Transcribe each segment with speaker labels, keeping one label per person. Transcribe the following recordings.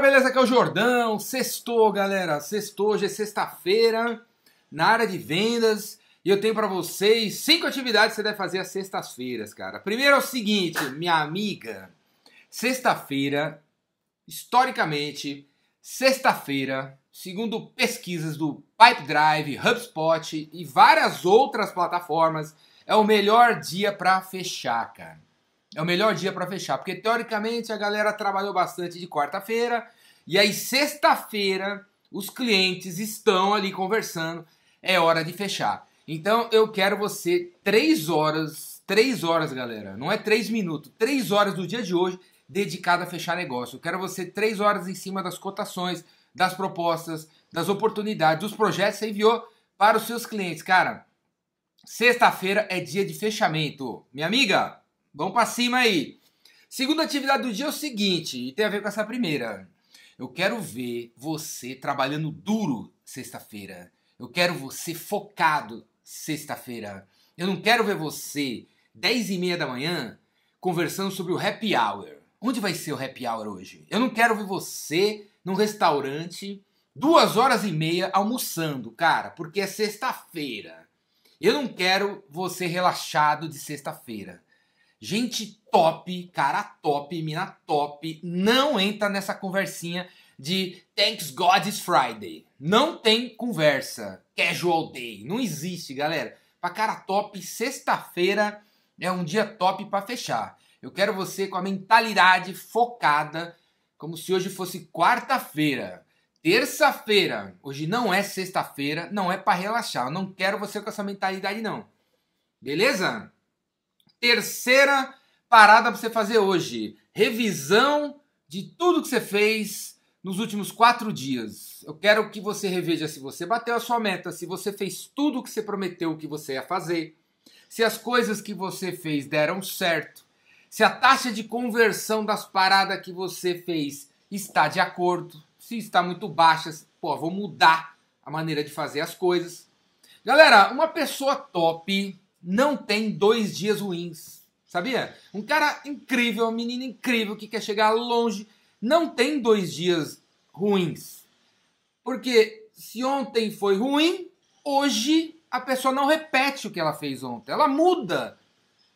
Speaker 1: galera, beleza? Aqui é o Jordão. Sextou, galera. Sextou, hoje é sexta-feira, na área de vendas. E eu tenho para vocês cinco atividades que você deve fazer às sextas-feiras, cara. Primeiro é o seguinte, minha amiga. Sexta-feira, historicamente, sexta-feira, segundo pesquisas do Pipedrive, HubSpot e várias outras plataformas, é o melhor dia para fechar, cara é o melhor dia para fechar, porque teoricamente a galera trabalhou bastante de quarta-feira e aí sexta-feira os clientes estão ali conversando, é hora de fechar. Então eu quero você três horas, três horas, galera, não é três minutos, três horas do dia de hoje dedicada a fechar negócio. Eu quero você três horas em cima das cotações, das propostas, das oportunidades, dos projetos que você enviou para os seus clientes, cara. Sexta-feira é dia de fechamento. Minha amiga, Vamos para cima aí. Segunda atividade do dia é o seguinte, e tem a ver com essa primeira. Eu quero ver você trabalhando duro sexta-feira. Eu quero você focado sexta-feira. Eu não quero ver você 10 e meia da manhã conversando sobre o happy hour. Onde vai ser o happy hour hoje? Eu não quero ver você num restaurante duas horas e meia almoçando, cara, porque é sexta-feira. Eu não quero você relaxado de sexta-feira. Gente top, cara top, mina top, não entra nessa conversinha de Thanks God It's Friday. Não tem conversa. Casual day. Não existe, galera. Pra cara top, sexta-feira é um dia top para fechar. Eu quero você com a mentalidade focada, como se hoje fosse quarta-feira. Terça-feira. Hoje não é sexta-feira, não é para relaxar. Eu não quero você com essa mentalidade, não. Beleza? Terceira parada para você fazer hoje: revisão de tudo que você fez nos últimos quatro dias. Eu quero que você reveja se você bateu a sua meta, se você fez tudo o que você prometeu que você ia fazer, se as coisas que você fez deram certo, se a taxa de conversão das paradas que você fez está de acordo, se está muito baixa, pô, vou mudar a maneira de fazer as coisas. Galera, uma pessoa top não tem dois dias ruins. Sabia? Um cara incrível, uma menina incrível que quer chegar longe, não tem dois dias ruins. Porque se ontem foi ruim, hoje a pessoa não repete o que ela fez ontem. Ela muda.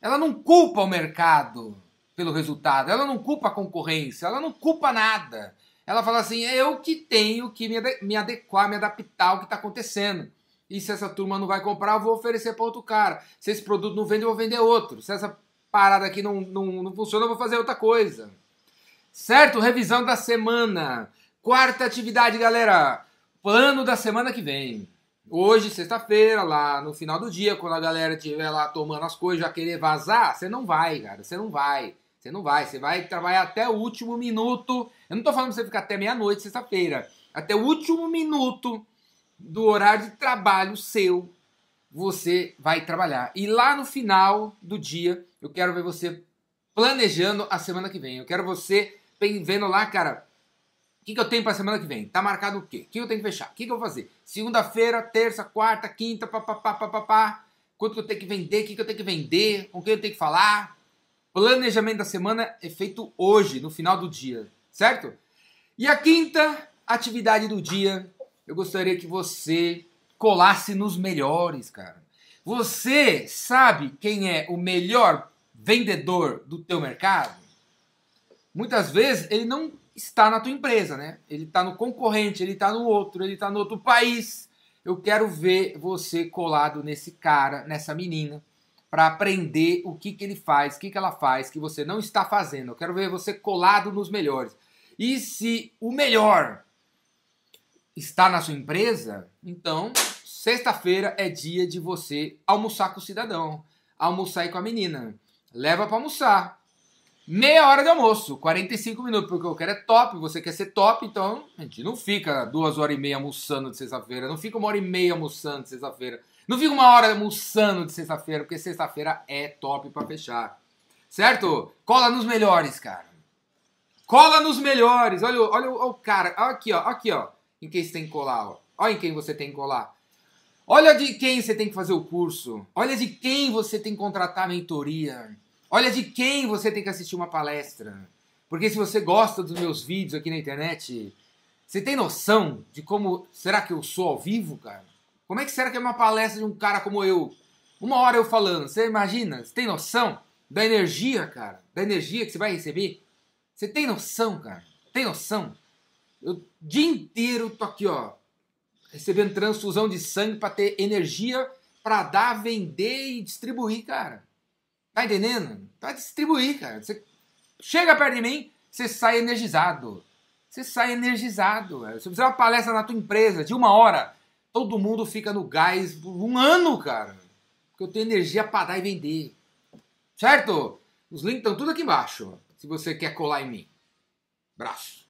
Speaker 1: Ela não culpa o mercado pelo resultado. Ela não culpa a concorrência. Ela não culpa nada. Ela fala assim: é eu que tenho que me adequar, me adaptar ao que está acontecendo. E se essa turma não vai comprar, eu vou oferecer para outro cara. Se esse produto não vende, eu vou vender outro. Se essa parada aqui não, não, não funciona, eu vou fazer outra coisa. Certo? Revisão da semana. Quarta atividade, galera. Plano da semana que vem. Hoje, sexta-feira, lá no final do dia, quando a galera estiver lá tomando as coisas, já querer vazar, você não vai, cara. Você não vai. Você não vai. Você vai trabalhar até o último minuto. Eu não tô falando pra você ficar até meia-noite, sexta-feira. Até o último minuto do horário de trabalho seu, você vai trabalhar. E lá no final do dia, eu quero ver você planejando a semana que vem. Eu quero você vendo lá, cara, o que, que eu tenho para semana que vem? Tá marcado o quê? O que eu tenho que fechar? O que, que eu vou fazer? Segunda-feira, terça, quarta, quinta, papapá, papapá. Quanto que eu tenho que vender? O que, que eu tenho que vender? Com quem eu tenho que falar? Planejamento da semana é feito hoje, no final do dia, certo? E a quinta atividade do dia eu gostaria que você colasse nos melhores, cara. Você sabe quem é o melhor vendedor do teu mercado? Muitas vezes ele não está na tua empresa, né? Ele está no concorrente, ele está no outro, ele está no outro país. Eu quero ver você colado nesse cara, nessa menina, para aprender o que, que ele faz, o que, que ela faz, que você não está fazendo. Eu quero ver você colado nos melhores. E se o melhor está na sua empresa, então sexta-feira é dia de você almoçar com o cidadão, almoçar aí com a menina. Leva para almoçar. Meia hora de almoço, 45 minutos, porque eu quero é top, você quer ser top, então a gente não fica duas horas e meia almoçando de sexta-feira, não fica uma hora e meia almoçando de sexta-feira, não fica uma hora almoçando de sexta-feira, porque sexta-feira é top para fechar. Certo? Cola nos melhores, cara. Cola nos melhores. Olha, olha, olha o cara. Aqui, ó. Aqui, ó em quem você tem que colar. Olha em quem você tem que colar. Olha de quem você tem que fazer o curso. Olha de quem você tem que contratar mentoria. Olha de quem você tem que assistir uma palestra. Porque se você gosta dos meus vídeos aqui na internet, você tem noção de como será que eu sou ao vivo, cara? Como é que será que é uma palestra de um cara como eu? Uma hora eu falando, você imagina? Você tem noção da energia, cara? Da energia que você vai receber? Você tem noção, cara? Tem noção? Eu, o dia inteiro tô aqui, ó, recebendo transfusão de sangue para ter energia para dar, vender e distribuir, cara. Tá entendendo? Tá distribuir, cara. Você chega perto de mim, você sai energizado. Você sai energizado. Cara. Se eu fizer uma palestra na tua empresa de uma hora, todo mundo fica no gás por um ano, cara. Porque eu tenho energia para dar e vender. Certo? Os links estão tudo aqui embaixo, se você quer colar em mim. Braço.